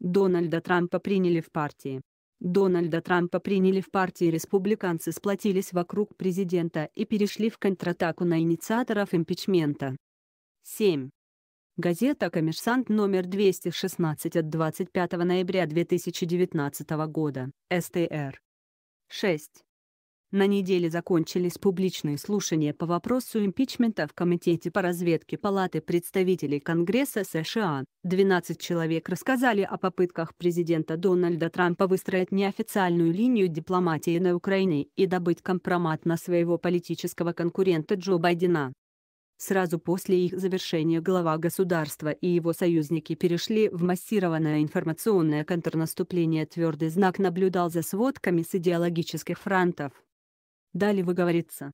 Дональда Трампа приняли в партии. Дональда Трампа приняли в партии республиканцы сплотились вокруг президента и перешли в контратаку на инициаторов импичмента. 7. Газета «Коммерсант» номер 216 от 25 ноября 2019 года, СТР. 6. На неделе закончились публичные слушания по вопросу импичмента в Комитете по разведке Палаты представителей Конгресса США. 12 человек рассказали о попытках президента Дональда Трампа выстроить неофициальную линию дипломатии на Украине и добыть компромат на своего политического конкурента Джо Байдена. Сразу после их завершения глава государства и его союзники перешли в массированное информационное контрнаступление. Твердый знак наблюдал за сводками с идеологических фронтов дали выговориться.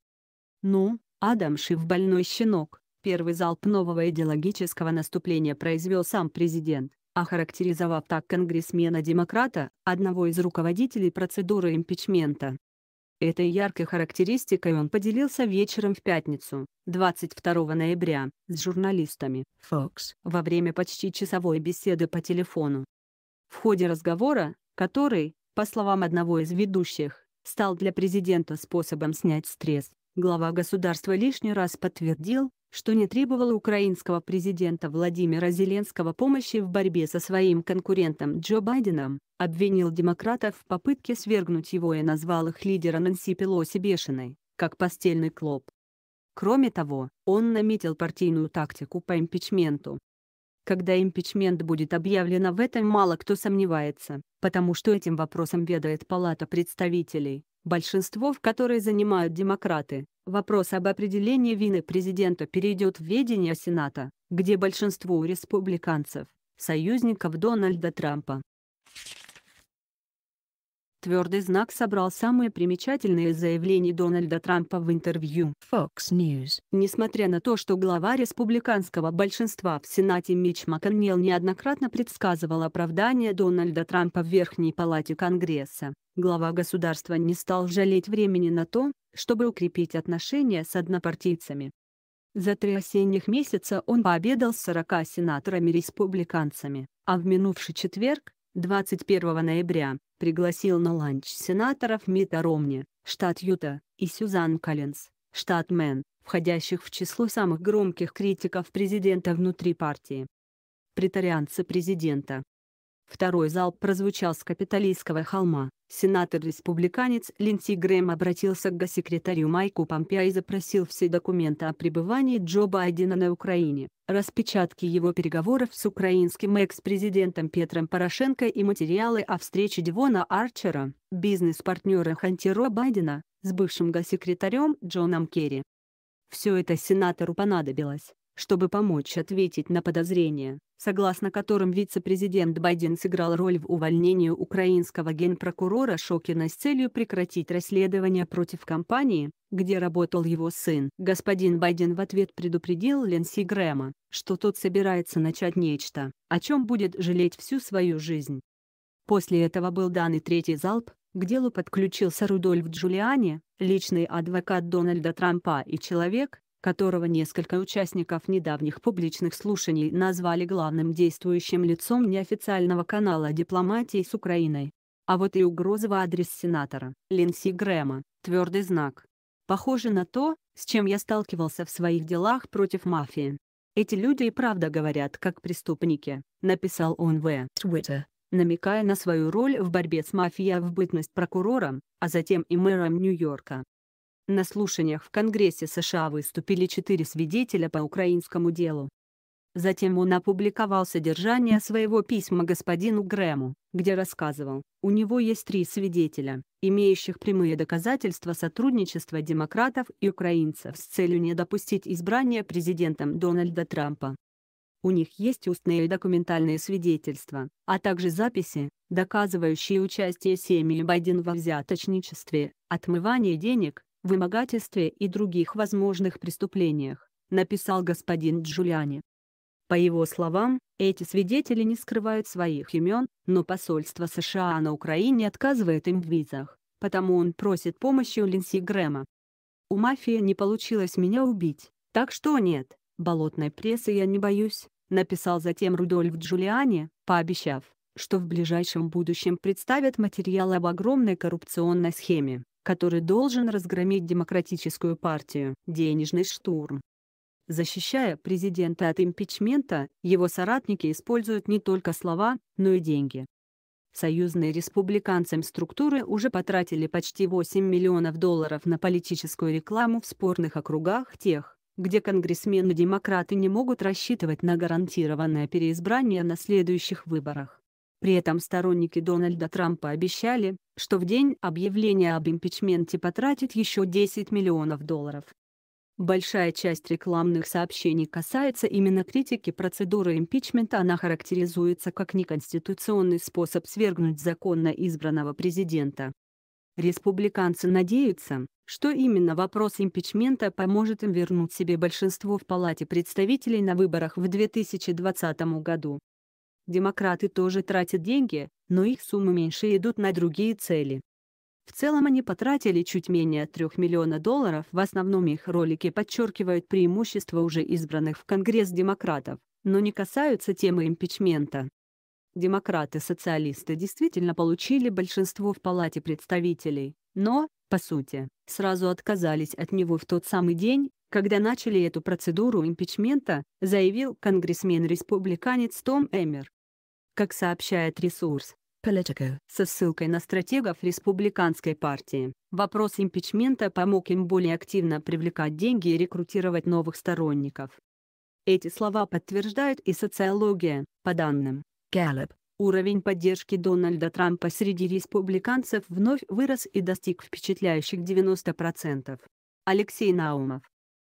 Ну, Адам Шиф больной щенок. Первый залп нового идеологического наступления произвел сам президент, охарактеризовав так конгрессмена-демократа, одного из руководителей процедуры импичмента. Этой яркой характеристикой он поделился вечером в пятницу, 22 ноября, с журналистами Fox во время почти часовой беседы по телефону. В ходе разговора, который, по словам одного из ведущих, стал для президента способом снять стресс. Глава государства лишний раз подтвердил, что не требовал украинского президента Владимира Зеленского помощи в борьбе со своим конкурентом Джо Байденом, обвинил демократов в попытке свергнуть его и назвал их лидера Нанси Пелоси бешеной, как постельный клоп. Кроме того, он наметил партийную тактику по импичменту, когда импичмент будет объявлен, в этом мало кто сомневается, потому что этим вопросом ведает Палата представителей, большинство в которой занимают демократы. Вопрос об определении вины президента перейдет в ведение Сената, где большинство республиканцев – союзников Дональда Трампа. Твердый знак собрал самые примечательные заявления Дональда Трампа в интервью Fox News. Несмотря на то, что глава республиканского большинства в Сенате Мич МакКоннелл неоднократно предсказывал оправдание Дональда Трампа в Верхней Палате Конгресса, глава государства не стал жалеть времени на то, чтобы укрепить отношения с однопартийцами. За три осенних месяца он пообедал с 40 сенаторами-республиканцами, а в минувший четверг, 21 ноября, пригласил на ланч сенаторов Мита Ромни, штат Юта, и Сюзан Коллинз, штат Мэн, входящих в число самых громких критиков президента внутри партии. Притарианцы президента, Второй залп прозвучал с Капитолийского холма. Сенатор-республиканец Линдси Грэм обратился к госсекретарю Майку Помпео и запросил все документы о пребывании Джо Байдена на Украине, распечатки его переговоров с украинским экс-президентом Петром Порошенко и материалы о встрече Девона Арчера, бизнес-партнера Хантеро Байдена, с бывшим госсекретарем Джоном Керри. Все это сенатору понадобилось, чтобы помочь ответить на подозрения, согласно которым вице-президент Байден сыграл роль в увольнении украинского генпрокурора Шокина с целью прекратить расследование против компании, где работал его сын. Господин Байден в ответ предупредил Ленси Грэма, что тот собирается начать нечто, о чем будет жалеть всю свою жизнь. После этого был дан и третий залп, к делу подключился Рудольф Джулиани, личный адвокат Дональда Трампа и человек, которого несколько участников недавних публичных слушаний назвали главным действующим лицом неофициального канала дипломатии с Украиной. А вот и угроза в адрес сенатора Линси Грэма – твердый знак. Похоже на то, с чем я сталкивался в своих делах против мафии. «Эти люди и правда говорят как преступники», — написал он в Twitter, намекая на свою роль в борьбе с мафией в бытность прокурором, а затем и мэром Нью-Йорка. На слушаниях в Конгрессе США выступили четыре свидетеля по украинскому делу. Затем он опубликовал содержание своего письма господину Грэму, где рассказывал, у него есть три свидетеля, имеющих прямые доказательства сотрудничества демократов и украинцев с целью не допустить избрания президентом Дональда Трампа. У них есть устные и документальные свидетельства, а также записи, доказывающие участие семьи Байден во взяточничестве, отмывании денег, вымогательстве и других возможных преступлениях, написал господин Джулиани. По его словам, эти свидетели не скрывают своих имен, но посольство США на Украине отказывает им в визах, потому он просит помощи у Линси Грэма. «У мафии не получилось меня убить, так что нет, болотной прессы я не боюсь», написал затем Рудольф Джулиани, пообещав, что в ближайшем будущем представят материалы об огромной коррупционной схеме, который должен разгромить демократическую партию. Денежный штурм. Защищая президента от импичмента, его соратники используют не только слова, но и деньги. Союзные республиканцам структуры уже потратили почти 8 миллионов долларов на политическую рекламу в спорных округах тех, где конгрессмены-демократы не могут рассчитывать на гарантированное переизбрание на следующих выборах. При этом сторонники Дональда Трампа обещали, что в день объявления об импичменте потратят еще 10 миллионов долларов. Большая часть рекламных сообщений касается именно критики процедуры импичмента, она характеризуется как неконституционный способ свергнуть законно избранного президента. Республиканцы надеются, что именно вопрос импичмента поможет им вернуть себе большинство в Палате представителей на выборах в 2020 году. Демократы тоже тратят деньги, но их суммы меньше идут на другие цели. В целом они потратили чуть менее 3 миллиона долларов, в основном их ролики подчеркивают преимущества уже избранных в Конгресс демократов, но не касаются темы импичмента. Демократы-социалисты действительно получили большинство в Палате представителей, но, по сути, сразу отказались от него в тот самый день, когда начали эту процедуру импичмента, заявил конгрессмен-республиканец Том Эмер как сообщает ресурс. Politico. Со ссылкой на стратегов республиканской партии. Вопрос импичмента помог им более активно привлекать деньги и рекрутировать новых сторонников. Эти слова подтверждают и социология, по данным. Gallup. Уровень поддержки Дональда Трампа среди республиканцев вновь вырос и достиг впечатляющих 90%. Алексей Наумов.